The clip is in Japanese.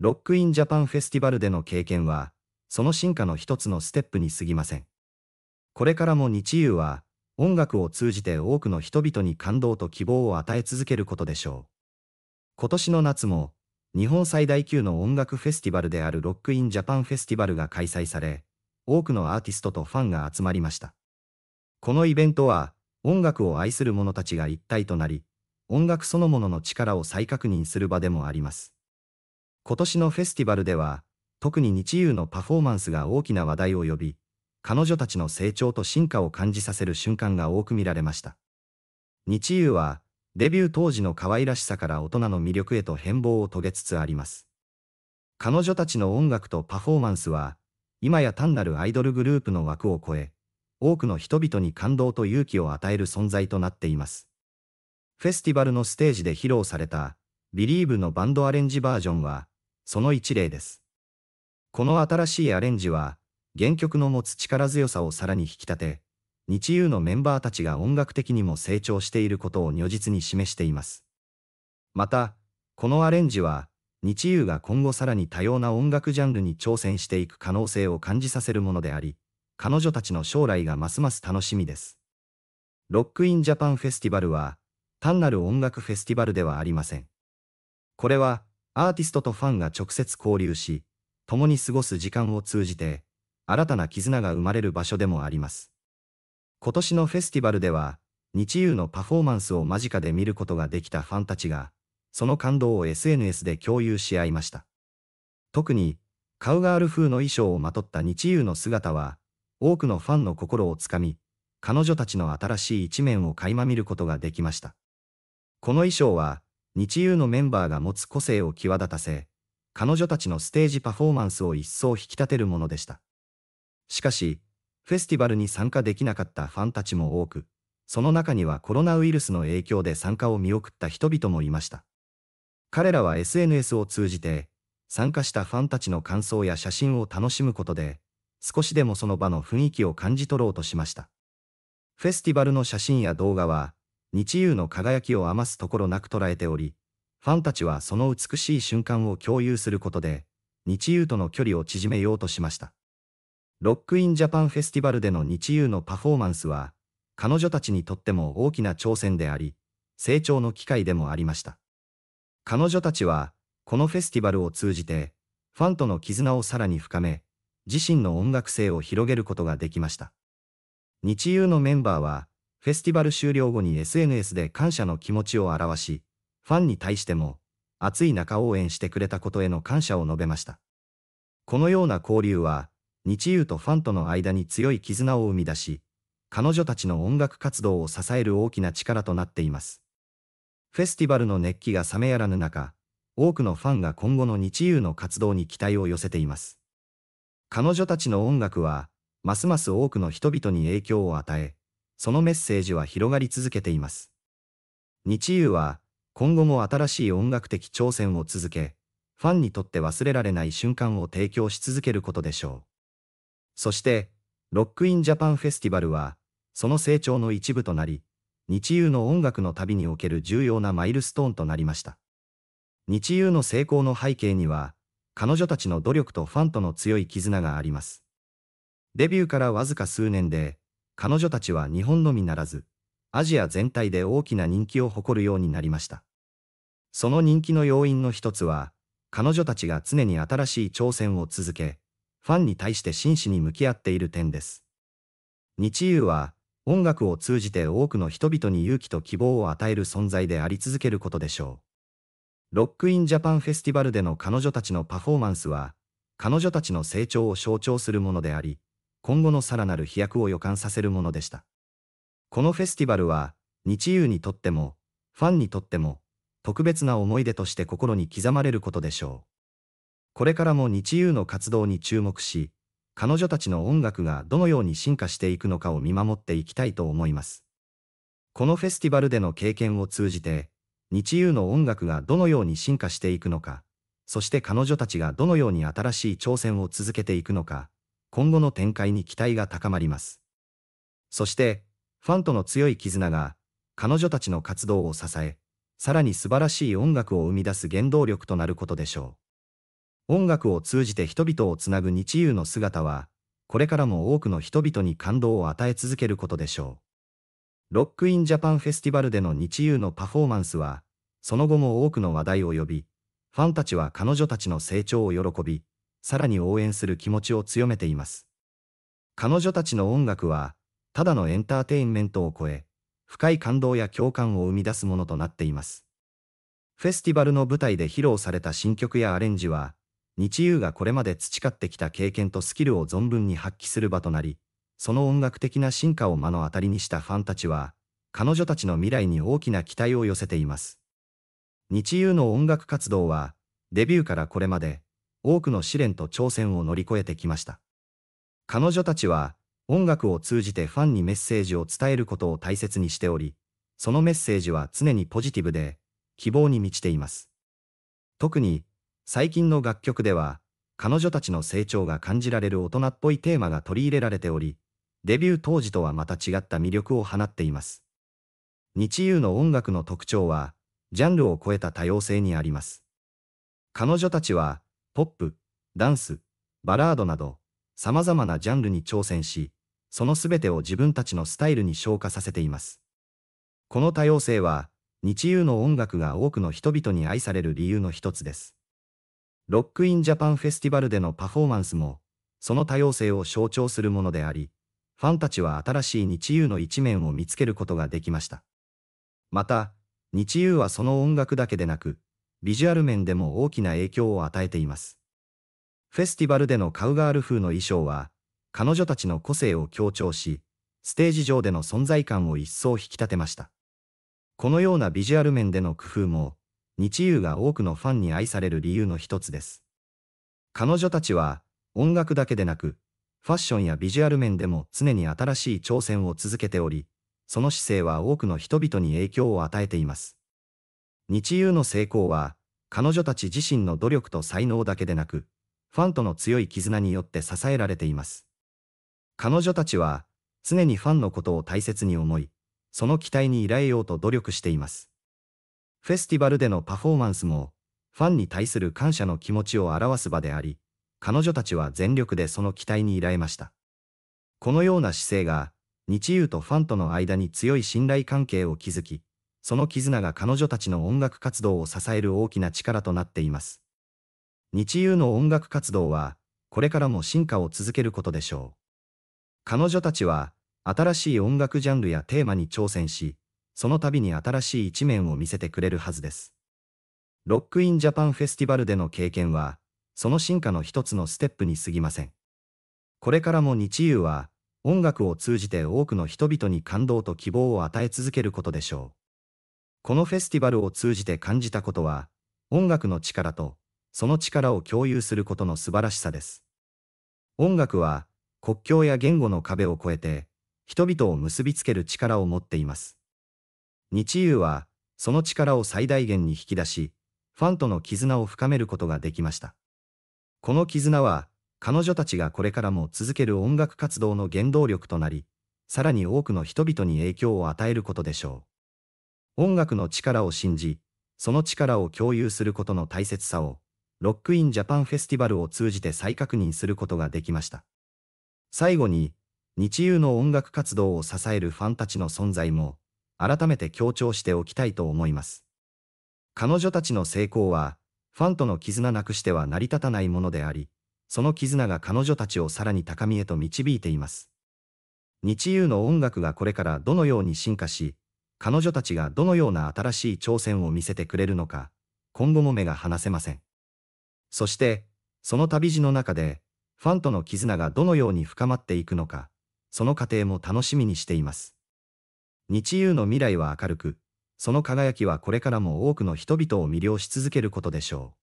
ロックインジャパンフェスティバルでの経験は、その進化の一つのステップに過ぎません。これからも日夕は、音楽を通じて多くの人々に感動と希望を与え続けることでしょう。今年の夏も、日本最大級の音楽フェスティバルであるロックインジャパンフェスティバルが開催され、多くのアーティストとファンが集まりました。このイベントは、音楽を愛する者たちが一体となり、音楽そのものの力を再確認する場でもあります。今年のフェスティバルでは、特に日優のパフォーマンスが大きな話題を呼び、彼女たちの成長と進化を感じさせる瞬間が多く見られました。日優は、デビュー当時の可愛らしさから大人の魅力へと変貌を遂げつつあります。彼女たちの音楽とパフォーマンスは、今や単なるアイドルグループの枠を超え、多くの人々に感動と勇気を与える存在となっています。フェスティバルのステージで披露された、ビリーブのバンドアレンジバージョンは、その一例です。この新しいアレンジは、原曲の持つ力強さをさらに引き立て、日優のメンバーたちが音楽的にも成長していることを如実に示しています。また、このアレンジは、日優が今後さらに多様な音楽ジャンルに挑戦していく可能性を感じさせるものであり、彼女たちの将来がますます楽しみです。ロックインジャパンフェスティバルは、単なる音楽フェスティバルではありません。これは、アーティストとファンが直接交流し、共に過ごす時間を通じて、新たな絆が生まれる場所でもあります。今年のフェスティバルでは、日遊のパフォーマンスを間近で見ることができたファンたちが、その感動を SNS で共有し合いました。特に、カウガール風の衣装をまとった日遊の姿は、多くのファンの心をつかみ、彼女たちの新しい一面を垣間見ることができました。この衣装は、日優のメンバーが持つ個性を際立たせ、彼女たちのステージパフォーマンスを一層引き立てるものでした。しかし、フェスティバルに参加できなかったファンたちも多く、その中にはコロナウイルスの影響で参加を見送った人々もいました。彼らは SNS を通じて、参加したファンたちの感想や写真を楽しむことで、少しでもその場の雰囲気を感じ取ろうとしました。フェスティバルの写真や動画は、日遊の輝きを余すところなく捉えており、ファンたちはその美しい瞬間を共有することで、日遊との距離を縮めようとしました。ロックインジャパンフェスティバルでの日遊のパフォーマンスは、彼女たちにとっても大きな挑戦であり、成長の機会でもありました。彼女たちは、このフェスティバルを通じて、ファンとの絆をさらに深め、自身の音楽性を広げることができました。日遊のメンバーは、フェスティバル終了後に SNS で感謝の気持ちを表し、ファンに対しても、熱い中応援してくれたことへの感謝を述べました。このような交流は、日優とファンとの間に強い絆を生み出し、彼女たちの音楽活動を支える大きな力となっています。フェスティバルの熱気が冷めやらぬ中、多くのファンが今後の日優の活動に期待を寄せています。彼女たちの音楽は、ますます多くの人々に影響を与え、そのメッセージは広がり続けています。日優は、今後も新しい音楽的挑戦を続け、ファンにとって忘れられない瞬間を提供し続けることでしょう。そして、ロックインジャパンフェスティバルは、その成長の一部となり、日優の音楽の旅における重要なマイルストーンとなりました。日優の成功の背景には、彼女たちの努力とファンとの強い絆があります。デビューからわずか数年で、彼女たちは日本のみならず、アジア全体で大きな人気を誇るようになりました。その人気の要因の一つは、彼女たちが常に新しい挑戦を続け、ファンに対して真摯に向き合っている点です。日優は、音楽を通じて多くの人々に勇気と希望を与える存在であり続けることでしょう。ロックインジャパンフェスティバルでの彼女たちのパフォーマンスは、彼女たちの成長を象徴するものであり、今後のさらなる飛躍を予感させるものでした。このフェスティバルは、日遊にとっても、ファンにとっても、特別な思い出として心に刻まれることでしょう。これからも日遊の活動に注目し、彼女たちの音楽がどのように進化していくのかを見守っていきたいと思います。このフェスティバルでの経験を通じて、日遊の音楽がどのように進化していくのか、そして彼女たちがどのように新しい挑戦を続けていくのか、今後の展開に期待が高まります。そして、ファンとの強い絆が、彼女たちの活動を支え、さらに素晴らしい音楽を生み出す原動力となることでしょう。音楽を通じて人々をつなぐ日優の姿は、これからも多くの人々に感動を与え続けることでしょう。ロックインジャパンフェスティバルでの日優のパフォーマンスは、その後も多くの話題を呼び、ファンたちは彼女たちの成長を喜び、さらに応援する気持ちを強めています。彼女たちの音楽は、ただのエンターテインメントを超え、深い感動や共感を生み出すものとなっています。フェスティバルの舞台で披露された新曲やアレンジは、日優がこれまで培ってきた経験とスキルを存分に発揮する場となり、その音楽的な進化を目の当たりにしたファンたちは、彼女たちの未来に大きな期待を寄せています。日優の音楽活動は、デビューからこれまで、多くの試練と挑戦を乗り越えてきました。彼女たちは、音楽を通じてファンにメッセージを伝えることを大切にしており、そのメッセージは常にポジティブで、希望に満ちています。特に、最近の楽曲では、彼女たちの成長が感じられる大人っぽいテーマが取り入れられており、デビュー当時とはまた違った魅力を放っています。日優の音楽の特徴は、ジャンルを超えた多様性にあります。彼女たちは、ポップ、ダンス、バラードなど、様々なジャンルに挑戦し、そのすべてを自分たちのスタイルに昇華させています。この多様性は、日遊の音楽が多くの人々に愛される理由の一つです。ロックインジャパンフェスティバルでのパフォーマンスも、その多様性を象徴するものであり、ファンたちは新しい日遊の一面を見つけることができました。また、日遊はその音楽だけでなく、ビジュアル面でも大きな影響を与えています。フェスティバルでのカウガール風の衣装は、彼女たちの個性を強調し、ステージ上での存在感を一層引き立てました。このようなビジュアル面での工夫も、日優が多くのファンに愛される理由の一つです。彼女たちは、音楽だけでなく、ファッションやビジュアル面でも常に新しい挑戦を続けており、その姿勢は多くの人々に影響を与えています。日友の成功は、彼女たち自身の努力と才能だけでなく、ファンとの強い絆によって支えられています。彼女たちは、常にファンのことを大切に思い、その期待に依頼ようと努力しています。フェスティバルでのパフォーマンスも、ファンに対する感謝の気持ちを表す場であり、彼女たちは全力でその期待に依頼ました。このような姿勢が、日友とファンとの間に強い信頼関係を築き、その絆が彼女たちの音楽活動を支える大きな力となっています。日遊の音楽活動は、これからも進化を続けることでしょう。彼女たちは、新しい音楽ジャンルやテーマに挑戦し、その度に新しい一面を見せてくれるはずです。ロックインジャパンフェスティバルでの経験は、その進化の一つのステップに過ぎません。これからも日遊は、音楽を通じて多くの人々に感動と希望を与え続けることでしょう。このフェスティバルを通じて感じたことは、音楽の力と、その力を共有することの素晴らしさです。音楽は、国境や言語の壁を越えて、人々を結びつける力を持っています。日遊は、その力を最大限に引き出し、ファンとの絆を深めることができました。この絆は、彼女たちがこれからも続ける音楽活動の原動力となり、さらに多くの人々に影響を与えることでしょう。音楽の力を信じ、その力を共有することの大切さを、ロックインジャパンフェスティバルを通じて再確認することができました。最後に、日遊の音楽活動を支えるファンたちの存在も、改めて強調しておきたいと思います。彼女たちの成功は、ファンとの絆なくしては成り立たないものであり、その絆が彼女たちをさらに高みへと導いています。日遊の音楽がこれからどのように進化し、彼女たちがどのような新しい挑戦を見せてくれるのか、今後も目が離せません。そして、その旅路の中で、ファンとの絆がどのように深まっていくのか、その過程も楽しみにしています。日優の未来は明るく、その輝きはこれからも多くの人々を魅了し続けることでしょう。